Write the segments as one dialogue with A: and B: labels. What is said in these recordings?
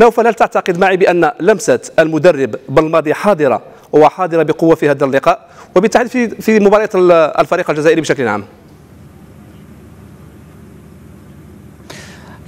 A: نوفل هل تعتقد معي بأن لمسة المدرب بالماضي حاضرة وحاضرة بقوة في هذا اللقاء وبالتحديد في مباراة الفريق الجزائري بشكل عام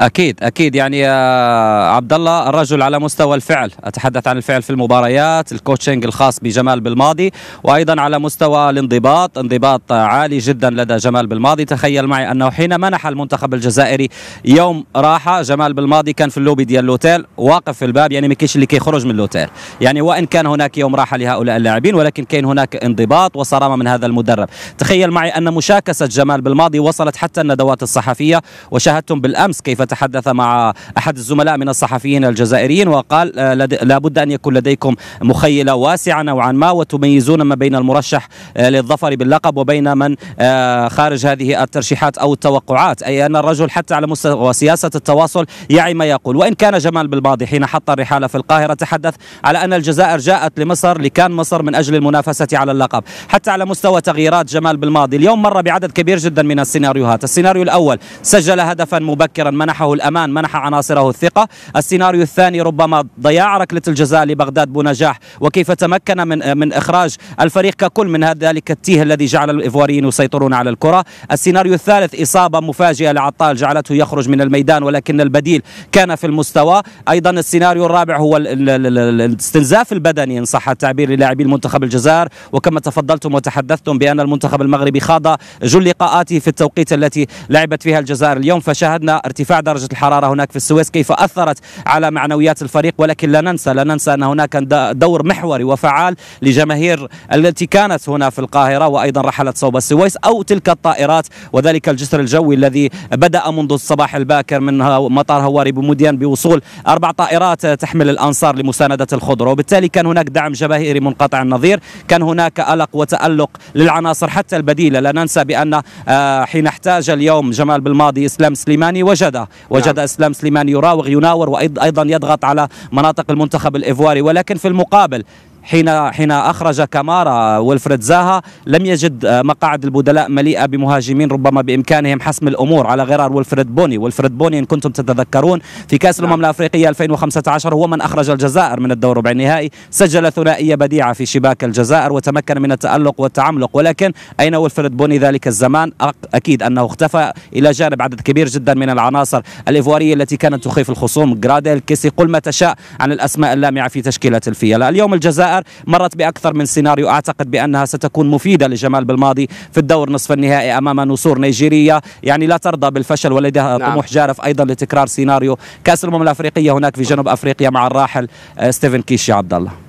A: اكيد اكيد يعني آه، عبد الله الرجل على مستوى الفعل اتحدث عن الفعل في المباريات الكوتشنج الخاص بجمال بالماضي وايضا على مستوى الانضباط انضباط عالي جدا لدى جمال بالماضي تخيل معي انه حين منح المنتخب الجزائري يوم راحه جمال بالماضي كان في اللوبي ديال الاوتيل واقف في الباب يعني ما كاينش اللي كيخرج من الاوتيل يعني وان كان هناك يوم راحه لهؤلاء اللاعبين ولكن كاين هناك انضباط وصرامه من هذا المدرب تخيل معي ان مشاكسه جمال بالماضي وصلت حتى الندوات الصحفيه وشاهدتم بالامس كيف تحدث مع أحد الزملاء من الصحفيين الجزائريين وقال آه، لابد أن يكون لديكم مخيلة واسعة نوعا ما وتميزون ما بين المرشح آه، للظفر باللقب وبين من آه، خارج هذه الترشيحات أو التوقعات أي أن الرجل حتى على مستوى سياسة التواصل يعي ما يقول وإن كان جمال بالماضي حين حط الرحالة في القاهرة تحدث على أن الجزائر جاءت لمصر لكان مصر من أجل المنافسة على اللقب حتى على مستوى تغييرات جمال بالماضي اليوم مر بعدد كبير جدا من السيناريوهات السيناريو الأول سجل هدفا مبكرا منح منحه الأمان منح عناصره الثقة السيناريو الثاني ربما ضياع ركلة الجزاء لبغداد بنجاح وكيف تمكن من من إخراج الفريق ككل من هذا ذلك التيه الذي جعل الإيفواريين يسيطرون على الكرة السيناريو الثالث إصابة مفاجئة لعطال جعلته يخرج من الميدان ولكن البديل كان في المستوى أيضا السيناريو الرابع هو الاستنزاف البدني إن صح التعبير للاعبي المنتخب الجزائر وكما تفضلتم وتحدثتم بأن المنتخب المغربي خاض جل لقاءاته في التوقيت التي لعبت فيها الجزائر اليوم فشاهدنا ارتفاع درجه الحراره هناك في السويس كيف اثرت على معنويات الفريق ولكن لا ننسى لا ننسى ان هناك دور محوري وفعال لجماهير التي كانت هنا في القاهره وايضا رحلت صوب السويس او تلك الطائرات وذلك الجسر الجوي الذي بدا منذ الصباح الباكر من مطار هواري بمديان بوصول اربع طائرات تحمل الانصار لمسانده الخضره وبالتالي كان هناك دعم جماهيري منقطع النظير كان هناك ألق وتالق للعناصر حتى البديله لا ننسى بان آه، حين احتاج اليوم جمال بالماضي اسلام سليماني وجده وجد نعم. اسلام سليمان يراوغ يناور وايضا يضغط على مناطق المنتخب الايفواري ولكن في المقابل حين حين اخرج كامارا ولفريد زاها لم يجد آه، مقاعد البدلاء مليئه بمهاجمين ربما بامكانهم حسم الامور على غرار ولفريد بوني، ولفريد بوني ان كنتم تتذكرون في كاس نعم. الامم الافريقيه 2015 هو من اخرج الجزائر من الدور ربع النهائي، سجل ثنائيه بديعه في شباك الجزائر وتمكن من التالق والتعملق ولكن اين ولفريد بوني ذلك الزمان؟ اكيد انه اختفى الى جانب عدد كبير جدا من العناصر الايفواريه التي كانت تخيف الخصوم، جراديل كيسي قل ما تشاء عن الاسماء اللامعه في تشكيله الفيلا، اليوم الجزائر الجزائر مرت باكثر من سيناريو اعتقد بانها ستكون مفيده لجمال بالماضي في الدور نصف النهائي امام نصور نيجيريا يعني لا ترضى بالفشل ولديها نعم. طموح جارف ايضا لتكرار سيناريو كاس الامم الافريقيه هناك في جنوب افريقيا مع الراحل آه، ستيفن كيشي عبد الله